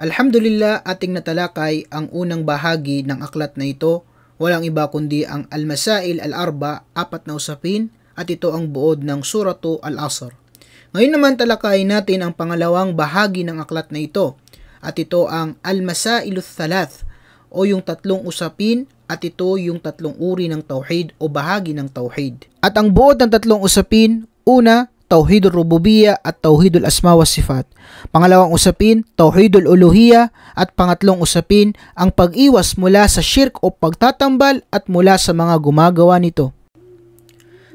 Alhamdulillah ating natalakay ang unang bahagi ng aklat na ito. Walang iba kundi ang Al-Masail Al-Arba, apat na usapin, at ito ang buod ng Surato Al-Asr. Ngayon naman talakayin natin ang pangalawang bahagi ng aklat na ito at ito ang Al-Masailuth Thalath o yung tatlong usapin at ito yung tatlong uri ng tauhid o bahagi ng tauhid. At ang buod ng tatlong usapin, una, Tauhidul Rububiyya at Tauhidul Asma wa Sifat. Pangalawang usapin, Tauhidul Uluhiyya at pangatlong usapin, ang pag-iwas mula sa shirk o pagtatambal at mula sa mga gumagawa nito.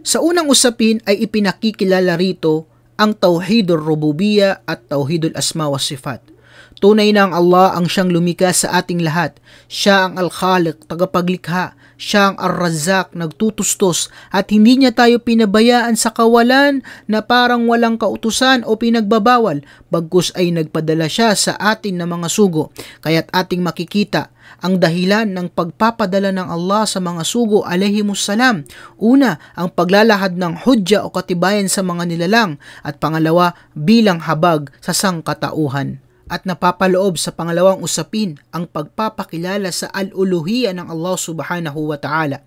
Sa unang usapin ay ipinakikilala rito ang Tauhidul Rububiyya at Tauhidul Asma wa Sifat. Tunay na ang Allah ang siyang lumika sa ating lahat. Siya ang Al-Khaliq, tagapaglikha, siya ang Ar-Razzaq, nagtutustos at hindi niya tayo pinabayaan sa kawalan na parang walang kautusan o pinagbabawal, bagkus ay nagpadala siya sa atin ng mga sugo. Kaya't ating makikita ang dahilan ng pagpapadala ng Allah sa mga sugo salam. Una, ang paglalahad ng hudya o katibayan sa mga nilalang at pangalawa, bilang habag sa sangkatauhan at napapaloob sa pangalawang usapin ang pagpapakilala sa al-uluhiya ng Allah subhanahu wa ta'ala.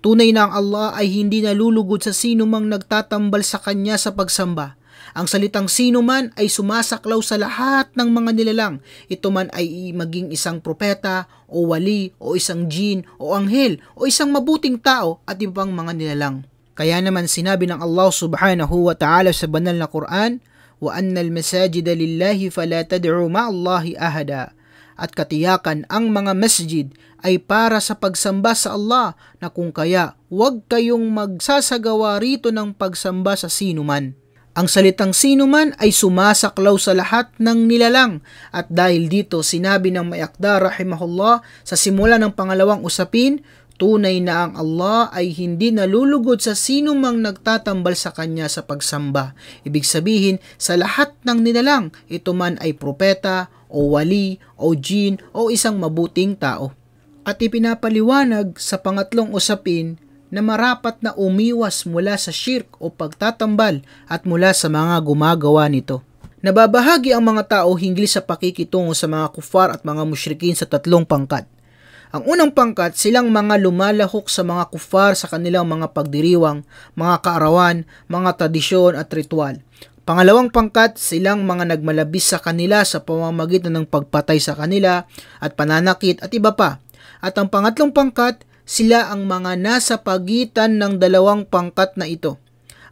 Tunay na ang Allah ay hindi nalulugod sa sino mang nagtatambal sa kanya sa pagsamba. Ang salitang sino man ay sumasaklaw sa lahat ng mga nilalang. Ito man ay maging isang propeta o wali o isang jin o anghel o isang mabuting tao at ibang mga nilalang. Kaya naman sinabi ng Allah subhanahu wa ta'ala sa banal na Quran, وَأَنَّ الْمَسَاجِدَ لِلَّهِ فَلَا تَدْعُوا مَعَ اللَّهِ أَهَدًا At katiyakan ang mga masjid ay para sa pagsamba sa Allah na kung kaya huwag kayong magsasagawa rito ng pagsamba sa sinuman. Ang salitang sinuman ay sumasaklaw sa lahat ng nilalang at dahil dito sinabi ng Mayakda rahimahullah sa simula ng pangalawang usapin, Tunay na ang Allah ay hindi nalulugod sa sino mang nagtatambal sa Kanya sa pagsamba. Ibig sabihin, sa lahat ng nilalang, ito man ay propeta, o wali, o jin, o isang mabuting tao. At ipinapaliwanag sa pangatlong usapin na marapat na umiwas mula sa shirk o pagtatambal at mula sa mga gumagawa nito. Nababahagi ang mga tao hinggil sa pakikitungo sa mga kufar at mga musyrikin sa tatlong pangkat. Ang unang pangkat, silang mga lumalahok sa mga kufar sa kanilang mga pagdiriwang, mga kaarawan, mga tradisyon at ritual. Pangalawang pangkat, silang mga nagmalabis sa kanila sa pamamagitan ng pagpatay sa kanila at pananakit at iba pa. At ang pangatlong pangkat, sila ang mga nasa pagitan ng dalawang pangkat na ito.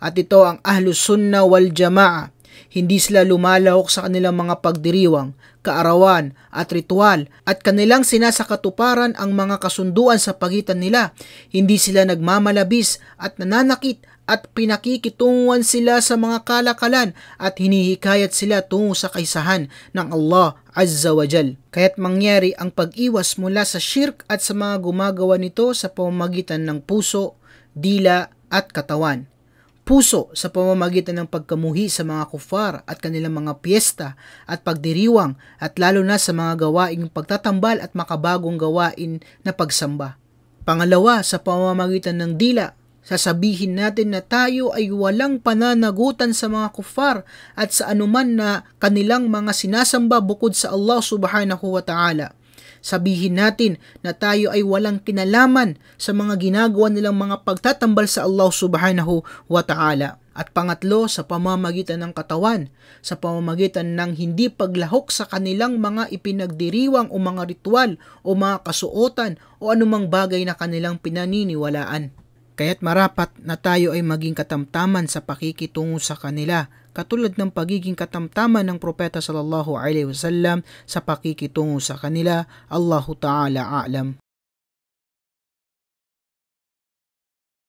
At ito ang Ahlus Sunnah wal Jama'a hindi sila lumalahok sa kanilang mga pagdiriwang, kaarawan at ritual at kanilang sinasakatuparan ang mga kasunduan sa pagitan nila. Hindi sila nagmamalabis at nananakit at pinakikitunguan sila sa mga kalakalan at hinihikayat sila tungo sa kaisahan ng Allah Azza wa Jal. Kaya't mangyari ang pag-iwas mula sa shirk at sa mga gumagawa nito sa pamamagitan ng puso, dila at katawan puso sa pamamagitan ng pagkamuhi sa mga kufar at kanilang mga piyesta at pagdiriwang at lalo na sa mga gawaing pagtatambal at makabagong gawain na pagsamba. Pangalawa, sa pamamagitan ng dila, sasabihin natin na tayo ay walang pananagutan sa mga kufar at sa anuman na kanilang mga sinasamba bukod sa Allah subhanahu wa ta'ala Sabihin natin na tayo ay walang kinalaman sa mga ginagawa nilang mga pagtatambal sa Allah subhanahu wa ta'ala. At pangatlo, sa pamamagitan ng katawan, sa pamamagitan ng hindi paglahok sa kanilang mga ipinagdiriwang o mga ritual o mga kasuotan o anumang bagay na kanilang pinaniniwalaan. Kaya't marapat na tayo ay maging katamtaman sa pakikitungo sa kanila, katulad ng pagiging katamtaman ng propeta sallallahu alaihi wasallam sa pakikitungo sa kanila, Allahu ta'ala a'lam.